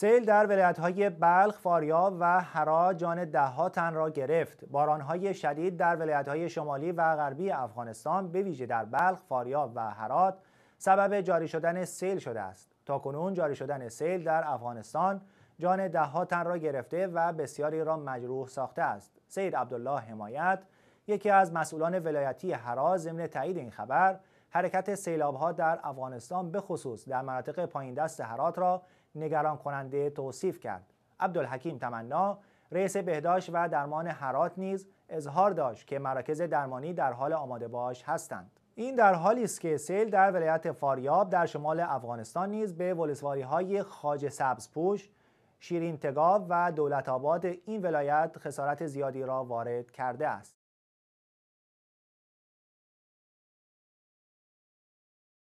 سیل در ولایت‌های بلخ، فاریاب و هرا جان دهها تن را گرفت. باران‌های شدید در ولایت‌های شمالی و غربی افغانستان به ویژه در بلخ، فاریاب و هرات سبب جاری شدن سیل شده است. کنون جاری شدن سیل در افغانستان جان دهها تن را گرفته و بسیاری را مجروح ساخته است. سید عبدالله حمایت یکی از مسئولان ولایتی حرا ضمن تایید این خبر حرکت ها در افغانستان به خصوص در مناطق پایین دست هرات را نگران کننده توصیف کرد. عبدالحکیم تمنا رئیس بهداشت و درمان هرات نیز اظهار داشت که مراکز درمانی در حال آماده باش هستند. این در حالی است که سیل در ولایت فاریاب در شمال افغانستان نیز به ولسواری های خاج سبزپوش، شیرین تگاب و دولت آباد این ولایت خسارت زیادی را وارد کرده است.